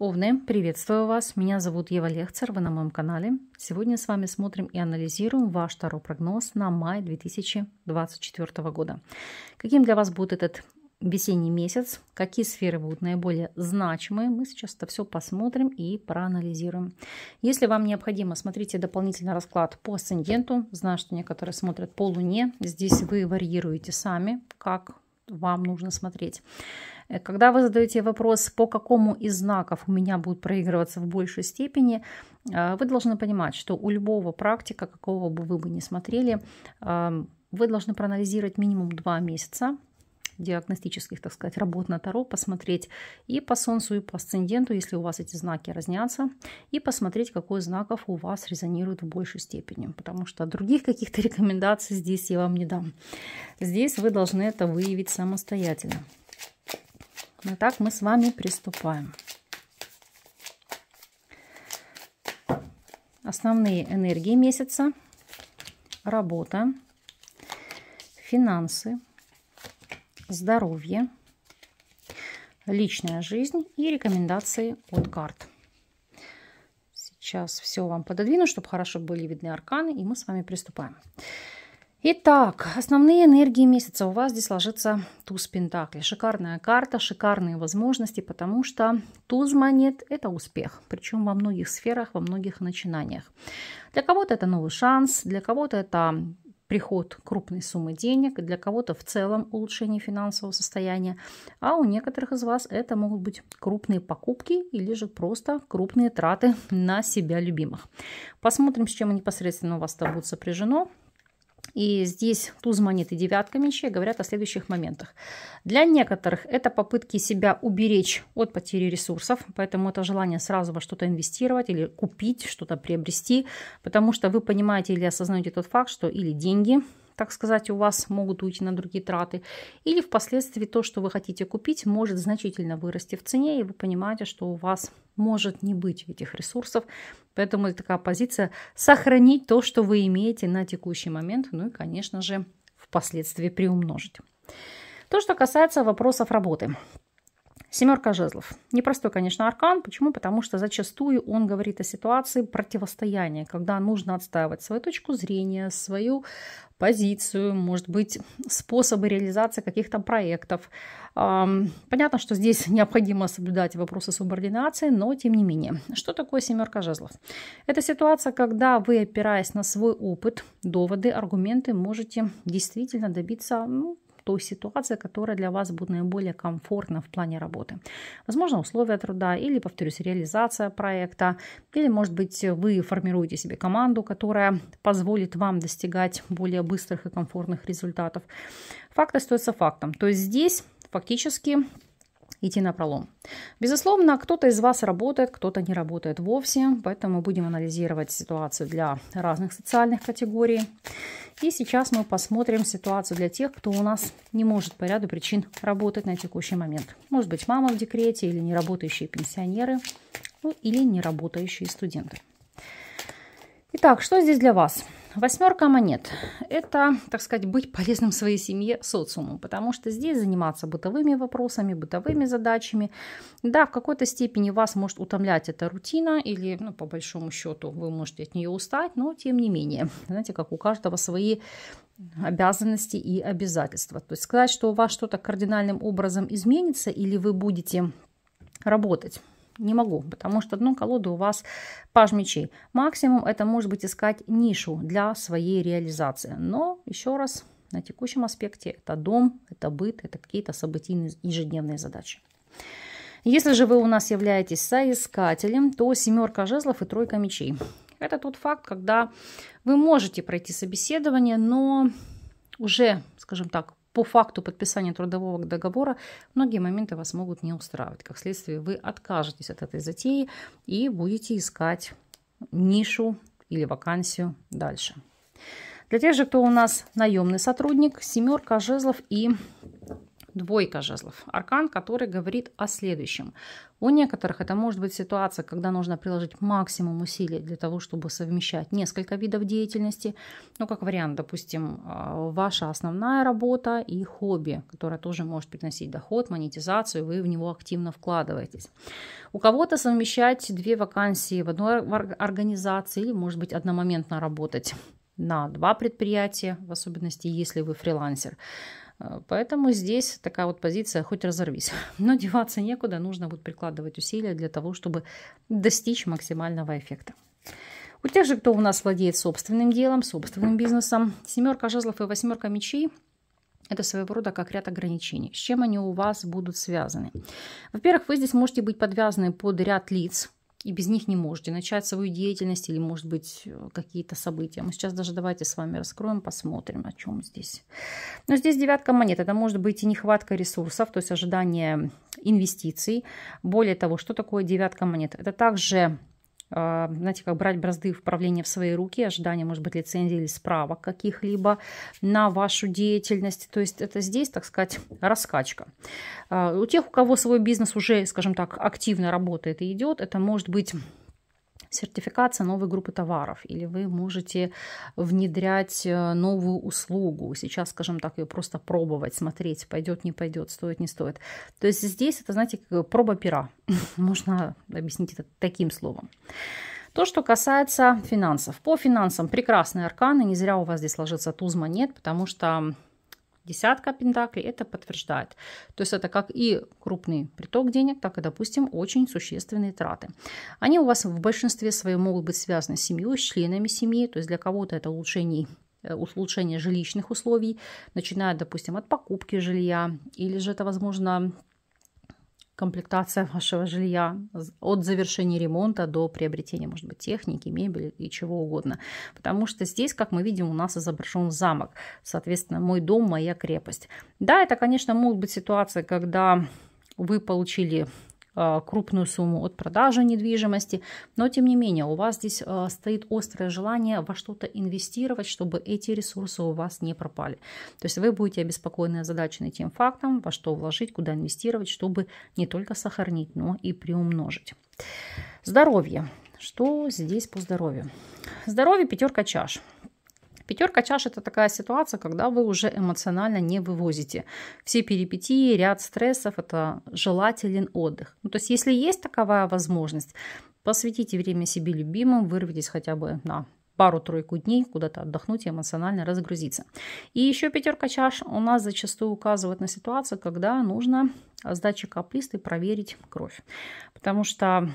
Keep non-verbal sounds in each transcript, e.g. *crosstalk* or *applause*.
Овны, приветствую вас. Меня зовут Ева Лехцер, вы на моем канале. Сегодня с вами смотрим и анализируем ваш второй прогноз на май 2024 года. Каким для вас будет этот весенний месяц, какие сферы будут наиболее значимые. Мы сейчас это все посмотрим и проанализируем. Если вам необходимо, смотрите дополнительный расклад по асценденту. Знаю, что некоторые смотрят по луне. Здесь вы варьируете сами, как вам нужно смотреть. Э, когда вы задаете вопрос, по какому из знаков у меня будут проигрываться в большей степени, э, вы должны понимать, что у любого практика, какого бы вы бы ни смотрели, эм, вы должны проанализировать минимум два месяца диагностических, так сказать, работ на Таро, посмотреть и по Солнцу, и по Асценденту, если у вас эти знаки разнятся, и посмотреть, какой знаков у вас резонирует в большей степени, потому что других каких-то *laughs* рекомендаций здесь я вам не дам. Здесь вы должны это выявить самостоятельно. Ну так мы с вами приступаем. Основные энергии месяца. Работа. Финансы. Здоровье. Личная жизнь и рекомендации от карт. Сейчас все вам пододвину, чтобы хорошо были видны арканы, и мы с вами приступаем. Итак, основные энергии месяца у вас здесь ложится туз Пентакли. Шикарная карта, шикарные возможности, потому что туз монет – это успех. Причем во многих сферах, во многих начинаниях. Для кого-то это новый шанс, для кого-то это приход крупной суммы денег, для кого-то в целом улучшение финансового состояния, а у некоторых из вас это могут быть крупные покупки или же просто крупные траты на себя любимых. Посмотрим, с чем непосредственно у вас это будет сопряжено. И здесь туз монеты девятка мечей говорят о следующих моментах. Для некоторых это попытки себя уберечь от потери ресурсов, поэтому это желание сразу во что-то инвестировать или купить, что-то приобрести, потому что вы понимаете или осознаете тот факт, что или деньги – так сказать, у вас могут уйти на другие траты. Или впоследствии то, что вы хотите купить, может значительно вырасти в цене, и вы понимаете, что у вас может не быть этих ресурсов. Поэтому такая позиция сохранить то, что вы имеете на текущий момент, ну и, конечно же, впоследствии приумножить. То, что касается вопросов работы. Семерка жезлов. Непростой, конечно, аркан. Почему? Потому что зачастую он говорит о ситуации противостояния, когда нужно отстаивать свою точку зрения, свою позицию, может быть, способы реализации каких-то проектов. Понятно, что здесь *laughs* необходимо соблюдать вопросы субординации, но тем не менее. Что такое семерка жезлов? Это ситуация, когда вы, опираясь на свой опыт, доводы, аргументы, можете действительно добиться ну, той ситуации, которая для вас будет наиболее комфортна в плане работы. Возможно, условия труда или, повторюсь, реализация проекта, или, может быть, вы формируете себе команду, которая позволит вам достигать более быстрых и комфортных результатов. Факт остается фактом. То есть здесь фактически идти на пролом. Безусловно, кто-то из вас работает, кто-то не работает вовсе, поэтому будем анализировать ситуацию для разных социальных категорий. И сейчас мы посмотрим ситуацию для тех, кто у нас не может по ряду причин работать на текущий момент. Может быть, мама в декрете или неработающие пенсионеры, ну или неработающие студенты. Итак, что здесь для вас? Восьмерка монет – это, так сказать, быть полезным своей семье, социуму, потому что здесь заниматься бытовыми вопросами, бытовыми задачами. Да, в какой-то степени вас может утомлять эта рутина или, ну, по большому счету, вы можете от нее устать, но тем не менее, знаете, как у каждого свои обязанности и обязательства. То есть сказать, что у вас что-то кардинальным образом изменится или вы будете работать не могу, потому что одну колоду у вас паж мечей. Максимум это может быть искать нишу для своей реализации. Но еще раз, на текущем аспекте это дом, это быт, это какие-то событийные ежедневные задачи. Если же вы у нас являетесь соискателем, то семерка жезлов и тройка мечей. Это тот факт, когда вы можете пройти собеседование, но уже, скажем так, по факту подписания трудового договора многие моменты вас могут не устраивать. Как следствие, вы откажетесь от этой затеи и будете искать нишу или вакансию дальше. Для тех же, кто у нас наемный сотрудник, семерка жезлов и Двойка жезлов. Аркан, который говорит о следующем. У некоторых это может быть ситуация, когда нужно приложить максимум усилий для того, чтобы совмещать несколько видов деятельности. Ну, как вариант, допустим, э, ваша основная работа и хобби, которое тоже может приносить доход, монетизацию, вы в него активно вкладываетесь. У кого-то совмещать две вакансии в одной организации или, может быть, одномоментно работать на два предприятия, в особенности, если вы фрилансер. Э, поэтому здесь такая вот позиция, хоть разорвись. *laughs* Но деваться некуда, нужно будет прикладывать усилия для того, чтобы достичь максимального эффекта. У тех же, кто у нас владеет собственным делом, собственным бизнесом, семерка жезлов и восьмерка мечей – это своего рода как ряд ограничений. С чем они у вас будут связаны? Во-первых, вы здесь можете быть подвязаны под ряд лиц, и без них не можете начать свою деятельность или, может быть, э, какие-то события. Мы сейчас даже давайте с вами раскроем, посмотрим, о чем здесь. Но здесь девятка монет. Это может быть и нехватка ресурсов, то есть ожидание инвестиций. Более того, что такое девятка монет? Это также а, знаете, как брать бразды управления в свои руки, ожидание, может быть, лицензии или справок каких-либо на вашу деятельность. То есть это здесь, так сказать, раскачка. А, у тех, у кого свой бизнес уже, скажем так, активно работает и идет, это может быть сертификация новой группы товаров, или вы можете внедрять э, новую услугу. Сейчас, скажем так, ее просто пробовать, смотреть, пойдет, не пойдет, стоит, не стоит. То есть здесь это, знаете, проба пера. *laughs* Можно объяснить это таким словом. То, что касается финансов. По финансам прекрасные арканы. Не зря у вас здесь ложится туз монет, потому что Десятка пентаклей это подтверждает. То есть это как и крупный приток денег, так и, допустим, очень существенные траты. Они у вас в большинстве своем могут быть связаны с семьей, с членами семьи. То есть для кого-то это улучшение э, улучшение жилищных условий, начиная, допустим, от покупки жилья, или же это, возможно, комплектация вашего жилья от завершения ремонта до приобретения, может быть, техники, мебели и чего угодно. Потому что здесь, как мы видим, у нас изображен замок. Соответственно, мой дом, моя крепость. Да, это, конечно, могут быть ситуации, когда вы получили Э, крупную сумму от продажи недвижимости. Но, тем не менее, у вас здесь э, стоит острое желание во что-то инвестировать, чтобы эти ресурсы у вас не пропали. То есть вы будете обеспокоены озадачены тем фактом, во что вложить, куда инвестировать, чтобы не только сохранить, но и приумножить. Здоровье. Что здесь по здоровью? Здоровье пятерка чаш. Пятерка чаш – это такая ситуация, когда вы уже эмоционально не вывозите. Все перипетии, ряд стрессов – это желателен отдых. Ну, то есть, если есть таковая возможность, посвятите время себе любимым, вырвитесь хотя бы на пару-тройку дней куда-то отдохнуть и эмоционально разгрузиться. И еще пятерка чаш у нас зачастую указывает на ситуацию, когда нужно сдачи каплисты проверить кровь. Потому что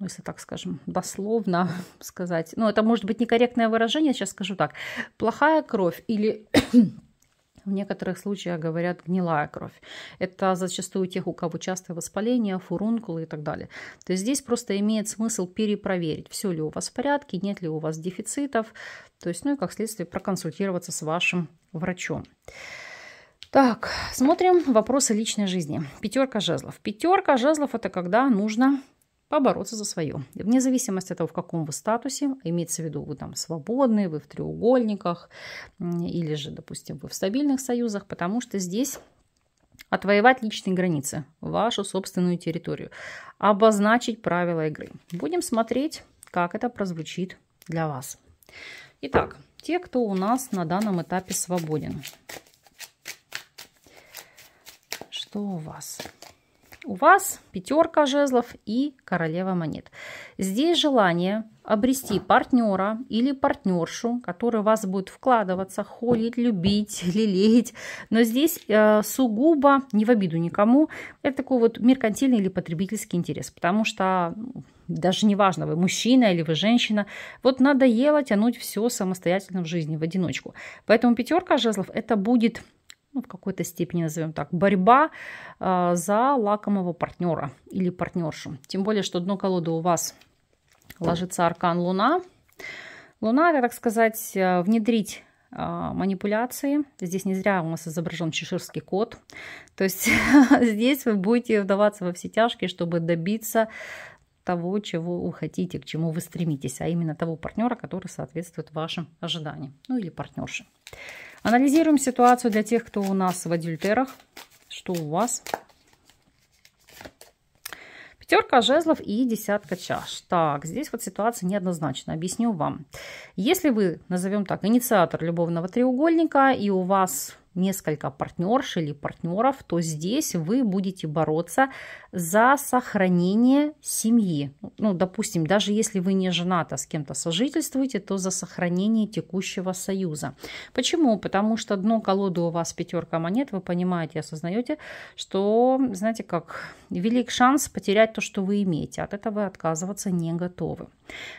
ну, если так скажем, дословно *laughs* сказать. Ну, это может быть некорректное выражение, сейчас скажу так. Плохая кровь или *clears throat* в некоторых случаях говорят гнилая кровь. Это зачастую тех, у кого частое воспаление, фурункулы и так далее. То есть здесь просто имеет смысл перепроверить, все ли у вас в порядке, нет ли у вас дефицитов. То есть, ну и как следствие проконсультироваться с вашим врачом. Так, смотрим вопросы личной жизни. Пятерка жезлов. Пятерка жезлов это когда нужно побороться за свое. И вне зависимости от того, в каком вы статусе, имеется в виду, вы там свободны, вы в треугольниках, или же, допустим, вы в стабильных союзах, потому что здесь отвоевать личные границы, вашу собственную территорию, обозначить правила игры. Будем смотреть, как это прозвучит для вас. Итак, те, кто у нас на данном этапе свободен. Что у вас? у вас пятерка жезлов и королева монет. Здесь желание обрести партнера или партнершу, который в вас будет вкладываться, холить, любить, *laughs* лелеять. Но здесь э, сугубо, не в обиду никому, это такой вот меркантильный или потребительский интерес, потому что ну, даже неважно, вы мужчина или вы женщина, вот надоело тянуть все самостоятельно в жизни, в одиночку. Поэтому пятерка жезлов это будет ну, в какой-то степени назовем так, борьба э, за лакомого партнера или партнершу. Тем более, что дно колоды у вас ложится аркан Луна. Луна, так сказать, э, внедрить э, манипуляции. Здесь не зря у нас изображен чеширский кот. То есть *laughs* здесь вы будете вдаваться во все тяжкие, чтобы добиться того, чего вы хотите, к чему вы стремитесь, а именно того партнера, который соответствует вашим ожиданиям, ну или партнерши. Анализируем ситуацию для тех, кто у нас в адюльтерах. Что у вас? Пятерка жезлов и десятка чаш. Так, здесь вот ситуация неоднозначная. Объясню вам. Если вы, назовем так, инициатор любовного треугольника, и у вас несколько партнерш или партнеров, то здесь вы будете бороться за сохранение семьи. Ну, допустим, даже если вы не женаты, а с кем-то сожительствуете, то за сохранение текущего союза. Почему? Потому что дно колоды у вас пятерка монет, вы понимаете, осознаете, что, знаете, как велик шанс потерять то, что вы имеете. От этого отказываться не готовы.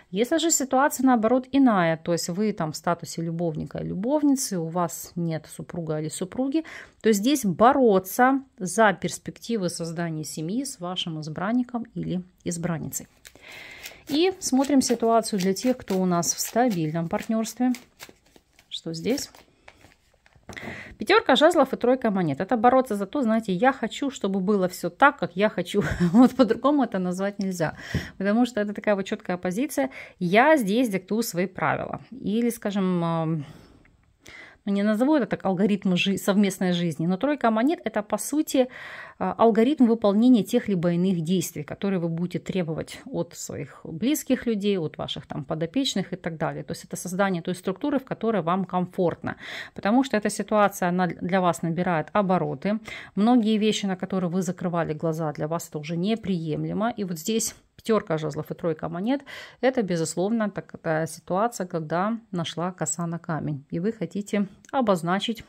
Если же ситуация, наоборот, иная, то есть вы там в статусе любовника и любовницы, у вас нет супруга или супруги, то здесь бороться за перспективы создания семьи с вашим избранником или избранницей. И смотрим ситуацию для тех, кто у нас в стабильном партнерстве. Что здесь? Пятерка жезлов и тройка монет. Это бороться за то, знаете, я хочу, чтобы было все так, как я хочу. *laughs* Вот по-другому это назвать нельзя. Потому что это такая вот четкая позиция. Я здесь диктую свои правила. Или, скажем, ну, не назову это так алгоритмы жи- совместной жизни, но тройка монет – это, по сути, а, алгоритм выполнения тех либо иных действий, которые вы будете требовать от своих близких людей, от ваших там подопечных и так далее. То есть это создание той структуры, в которой вам комфортно, потому что эта ситуация, она для вас набирает обороты. Многие вещи, на которые вы закрывали глаза, для вас это уже неприемлемо. И вот здесь пятерка жезлов и тройка монет, это, безусловно, такая ситуация, когда нашла коса на камень, и вы хотите обозначить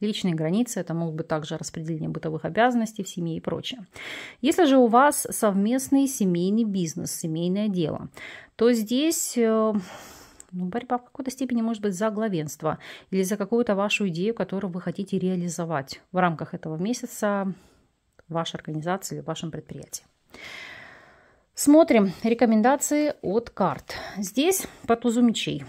личные границы, это могут быть также распределение бытовых обязанностей в семье и прочее. Если же у вас совместный семейный бизнес, семейное дело, то здесь э, ну, борьба в какой-то степени может быть за главенство или за какую-то вашу идею, которую вы хотите реализовать в рамках этого месяца в вашей организации или в вашем предприятии. Смотрим рекомендации от карт. Здесь по тузу мечей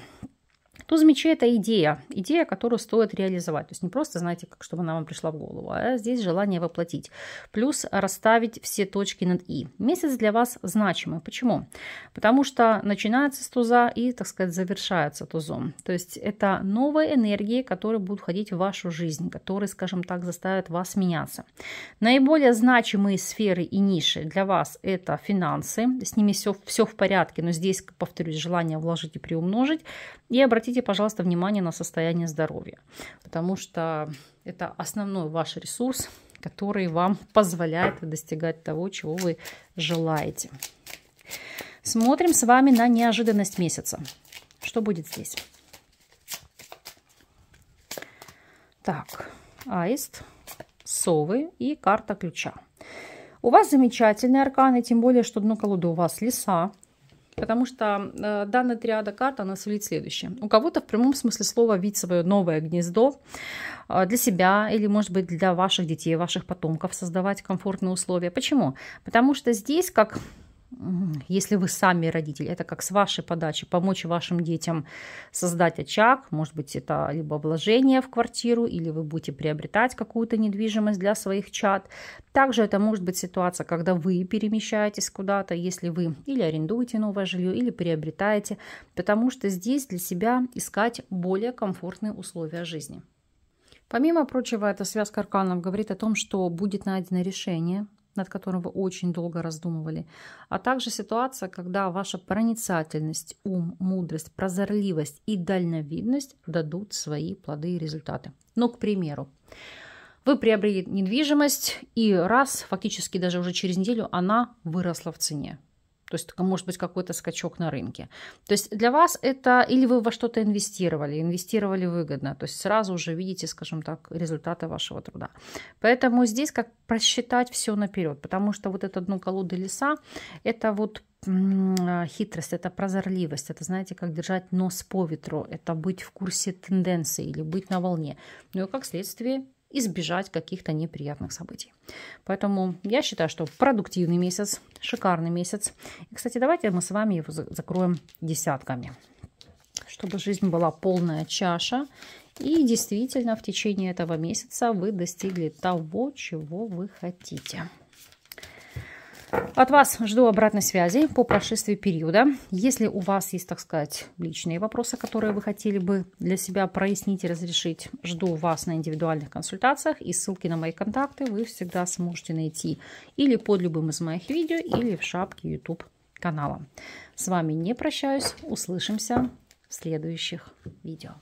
то замечается а идея, идея, которую стоит реализовать. То есть не просто, знаете, как чтобы она вам пришла в голову, а здесь желание воплотить. Плюс расставить все точки над «и». Месяц для вас значимый. Почему? Потому что начинается с туза и, так сказать, завершается тузом. То есть это новые энергии, которые будут входить в вашу жизнь, которые, скажем так, заставят вас меняться. Наиболее значимые сферы и ниши для вас это финансы. С ними все, все в порядке, но здесь, повторюсь, желание вложить и приумножить. И обратите обратите, пожалуйста, внимание на состояние здоровья, потому что это основной ваш ресурс, который вам позволяет достигать того, чего вы желаете. Смотрим с вами на неожиданность месяца. Что будет здесь? Так, аист, совы и карта ключа. У вас замечательные арканы, тем более, что дно колоды у вас леса. Потому что э, данная триада карт, она сулит следующее. У кого-то в прямом смысле слова видит свое новое гнездо э, для себя или, может быть, для ваших детей, ваших потомков создавать комфортные условия. Почему? Потому что здесь, как если вы сами родитель, это как с вашей подачи, помочь вашим детям создать очаг, может быть, это либо вложение в квартиру, или вы будете приобретать какую-то недвижимость для своих чад. Также это может быть ситуация, когда вы перемещаетесь куда-то, если вы или арендуете новое жилье, или приобретаете, потому что здесь для себя искать более комфортные условия жизни. Помимо прочего, эта связка арканов говорит о том, что будет найдено решение – над которым вы очень долго раздумывали, а также ситуация, когда ваша проницательность, ум, мудрость, прозорливость и дальновидность дадут свои плоды и результаты. Ну, к примеру, вы приобрели недвижимость, и раз, фактически даже уже через неделю она выросла в цене. То есть, может быть, какой-то скачок на рынке. То есть для вас это или вы во что-то инвестировали, инвестировали выгодно, то есть сразу уже видите, скажем так, результаты вашего труда. Поэтому здесь как просчитать все наперед, потому что вот это дно колоды леса, это вот а, хитрость, это прозорливость, это, знаете, как держать нос по ветру, это быть в курсе тенденции или быть на волне. Ну и как следствие избежать каких-то неприятных событий. Поэтому я считаю, что продуктивный месяц, шикарный месяц. И, кстати, давайте мы с вами его закроем десятками, чтобы жизнь была полная чаша. И действительно, в течение этого месяца вы достигли того, чего вы хотите. От вас жду обратной связи по прошествии периода. Если у вас есть, так сказать, личные вопросы, которые вы хотели бы для себя прояснить и разрешить, жду вас на индивидуальных консультациях. И ссылки на мои контакты вы всегда сможете найти или под любым из моих видео, или в шапке YouTube канала. С вами не прощаюсь. Услышимся в следующих видео.